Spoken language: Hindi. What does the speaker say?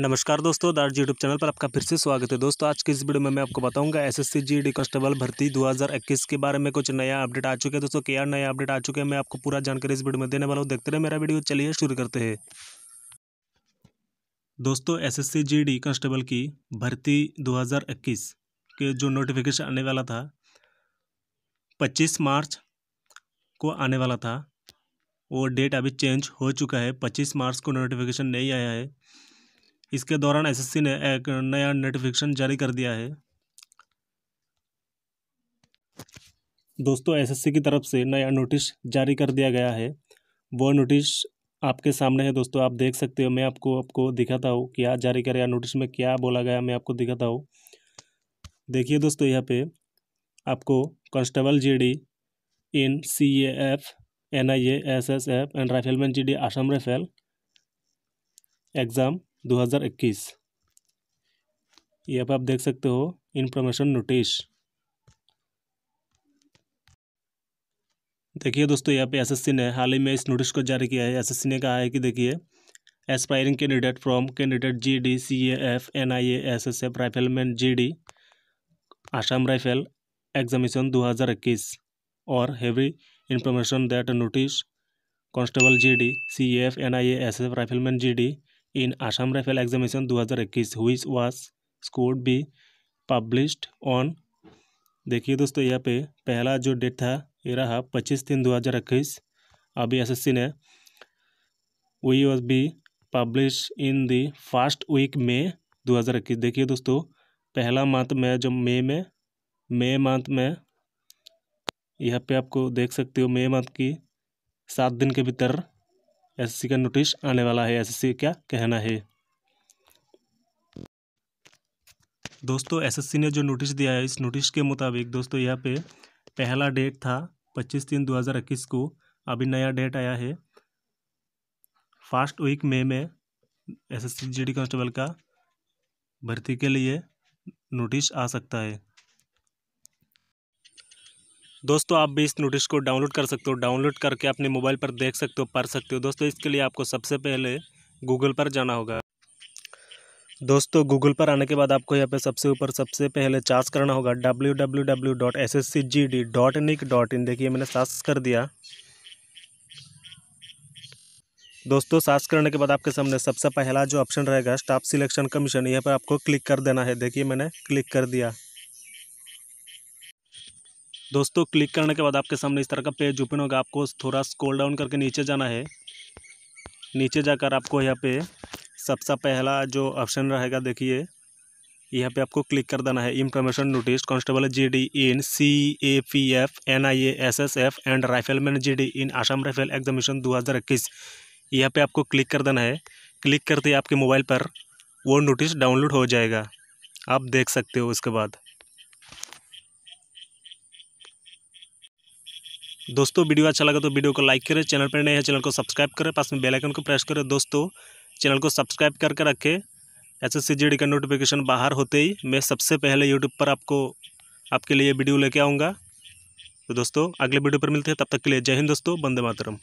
नमस्कार दोस्तों दार्ज यूट्यूब चैनल पर आपका फिर से स्वागत है दोस्तों आज के इस वीडियो में मैं आपको बताऊंगा एसएससी जीडी कांस्टेबल भर्ती 2021 के बारे में कुछ नया अपडेट आ चुके हैं दोस्तों क्या नया अपडेट आ चुके हैं मैं आपको पूरा जानकारी इस वीडियो में देने वाला हूँ देखते रहे मेरा वीडियो चलिए शुरू करते हैं दोस्तों एस एस कांस्टेबल की भर्ती दो के जो नोटिफिकेशन आने वाला था पच्चीस मार्च को आने वाला था वो डेट अभी चेंज हो चुका है पच्चीस मार्च को नोटिफिकेशन नहीं आया है इसके दौरान एसएससी ने एक नया नोटिफिकेशन जारी कर दिया है दोस्तों एसएससी की तरफ से नया नोटिस जारी कर दिया गया है वो नोटिस आपके सामने है दोस्तों आप देख सकते हो मैं आपको आपको दिखाता हूँ क्या जारी कर नोटिस में क्या बोला गया मैं आपको दिखाता हूँ देखिए दोस्तों यहाँ पे आपको constable G D in C A F N I A S S F and rifleman G D Assam rifle exam 2021 ये आप देख सकते हो इन्फॉर्मेशन नोटिस देखिए दोस्तों यहाँ पे एसएससी ने हाल ही में इस नोटिस को जारी किया है एसएससी ने कहा है कि देखिए aspiring candidate from candidate G D C A F N I A S S F rifleman G D Assam rifle examination 2021 और heavy information that notice constable G D C F N I A S F rifleman G D in Assam rifle examination दो हज़ार इक्कीस which was scored be published on देखिए दोस्तों यहाँ पे पहला जो डेट था ये रहा पच्चीस तीन दो हज़ार इक्कीस अभी एस एस सी ने we was be publish in the first week May दो हज़ार इक्कीस देखिए दोस्तों पहला मंथ में जो मे में मे मंथ में यहाँ पे आपको देख सकते हो मे मंथ की सात दिन के भीतर एसएससी का नोटिस आने वाला है एसएससी क्या कहना है दोस्तों एसएससी ने जो नोटिस दिया है इस नोटिस के मुताबिक दोस्तों यहाँ पे पहला डेट था पच्चीस तीन दो हज़ार इक्कीस को अभी नया डेट आया है फास्ट वीक मई में एसएससी जीडी कांस्टेबल का भर्ती के लिए नोटिस आ सकता है दोस्तों आप भी इस नोटिस को डाउनलोड कर सकते हो डाउनलोड करके अपने मोबाइल पर देख सकते हो पढ़ सकते हो दोस्तों इसके लिए आपको सबसे पहले गूगल पर जाना होगा दोस्तों गूगल पर आने के बाद आपको यहाँ पे सबसे ऊपर सबसे पहले चार्ज करना होगा W W W dot S S C G D nic in देखिए मैंने सर्च कर दिया दोस्तों सर्च करने के बाद आपके सामने सबसे पहला जो ऑप्शन रहेगा स्टाफ सिलेक्शन कमीशन यहाँ पर आपको क्लिक कर देना है देखिए मैंने क्लिक कर दिया दोस्तों क्लिक करने के बाद आपके सामने इस तरह का पेज ओपन होगा आपको थोड़ा स्कोल डाउन करके नीचे जाना है नीचे जाकर आपको यहाँ पे सबसे पहला जो ऑप्शन रहेगा देखिए यहाँ पे आपको क्लिक कर देना है information notice constable G D in C A P F N I A S S F and rifleman G D in Assam rifle examination दो हज़ार इक्कीस यहाँ पर आपको क्लिक कर देना है क्लिक करते ही आपके मोबाइल पर वो नोटिस डाउनलोड हो जाएगा आप देख सकते हो उसके बाद दोस्तों वीडियो अच्छा लगा तो वीडियो को लाइक करें चैनल पर नए हैं चैनल को सब्सक्राइब करें पास में बेलाइकन को प्रेस करें दोस्तों चैनल को सब्सक्राइब करके रखें एस एस का नोटिफिकेशन बाहर होते ही मैं सबसे पहले यूट्यूब पर आपको आपके लिए वीडियो लेके आऊँगा तो दोस्तों अगले वीडियो पर मिलते हैं तब तक के लिए जय हिंद दोस्तों बंदे मातरम